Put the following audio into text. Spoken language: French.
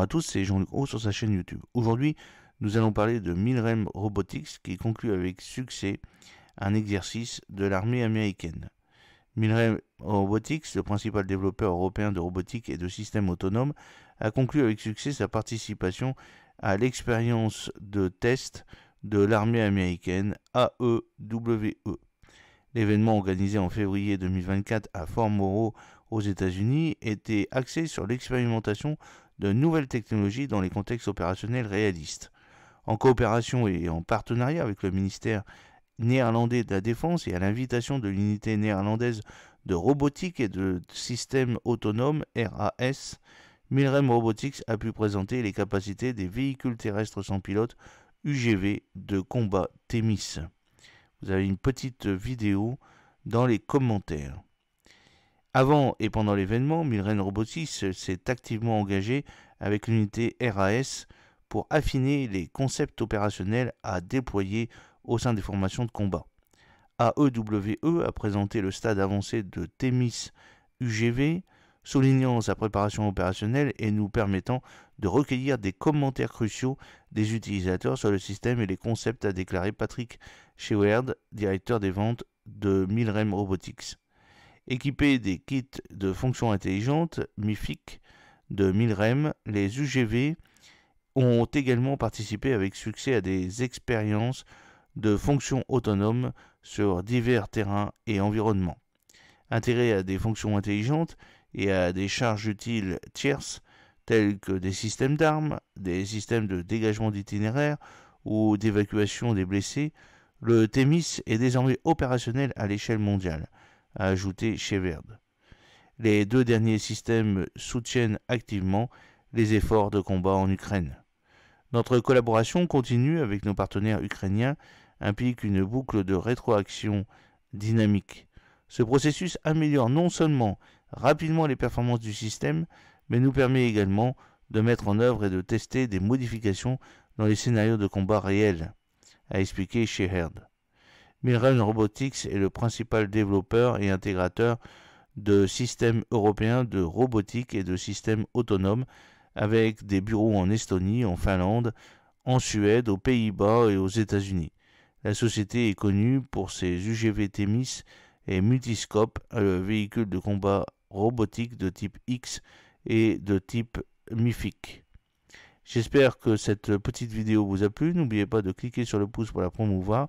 Bonjour à tous, c'est Jean-Luc Haut sur sa chaîne YouTube. Aujourd'hui, nous allons parler de Milrem Robotics qui conclut avec succès un exercice de l'armée américaine. Milrem Robotics, le principal développeur européen de robotique et de systèmes autonomes, a conclu avec succès sa participation à l'expérience de test de l'armée américaine AEWE. E. L'événement organisé en février 2024 à Fort Moreau aux États-Unis était axé sur l'expérimentation de nouvelles technologies dans les contextes opérationnels réalistes. En coopération et en partenariat avec le ministère néerlandais de la Défense et à l'invitation de l'unité néerlandaise de robotique et de systèmes autonomes RAS, Milrem Robotics a pu présenter les capacités des véhicules terrestres sans pilote UGV de combat TEMIS. Vous avez une petite vidéo dans les commentaires. Avant et pendant l'événement, Milren Robotics s'est activement engagé avec l'unité RAS pour affiner les concepts opérationnels à déployer au sein des formations de combat. AEWE e a présenté le stade avancé de temis UGV, soulignant sa préparation opérationnelle et nous permettant de recueillir des commentaires cruciaux des utilisateurs sur le système et les concepts, a déclaré Patrick Sheward, directeur des ventes de Milrem Robotics. Équipés des kits de fonctions intelligentes MIFIC de Milrem, les UGV ont également participé avec succès à des expériences de fonctions autonomes sur divers terrains et environnements. Intégrés à des fonctions intelligentes et à des charges utiles tierces, telles que des systèmes d'armes, des systèmes de dégagement d'itinéraires ou d'évacuation des blessés, le TEMIS est désormais opérationnel à l'échelle mondiale a ajouté Verd. Les deux derniers systèmes soutiennent activement les efforts de combat en Ukraine. Notre collaboration continue avec nos partenaires ukrainiens implique une boucle de rétroaction dynamique. Ce processus améliore non seulement rapidement les performances du système, mais nous permet également de mettre en œuvre et de tester des modifications dans les scénarios de combat réels, a expliqué Sheherd. Miren Robotics est le principal développeur et intégrateur de systèmes européens de robotique et de systèmes autonomes, avec des bureaux en Estonie, en Finlande, en Suède, aux Pays-Bas et aux États-Unis. La société est connue pour ses UGV Temis et Multiscope, le véhicule de combat robotique de type X et de type MIFIC. J'espère que cette petite vidéo vous a plu. N'oubliez pas de cliquer sur le pouce pour la promouvoir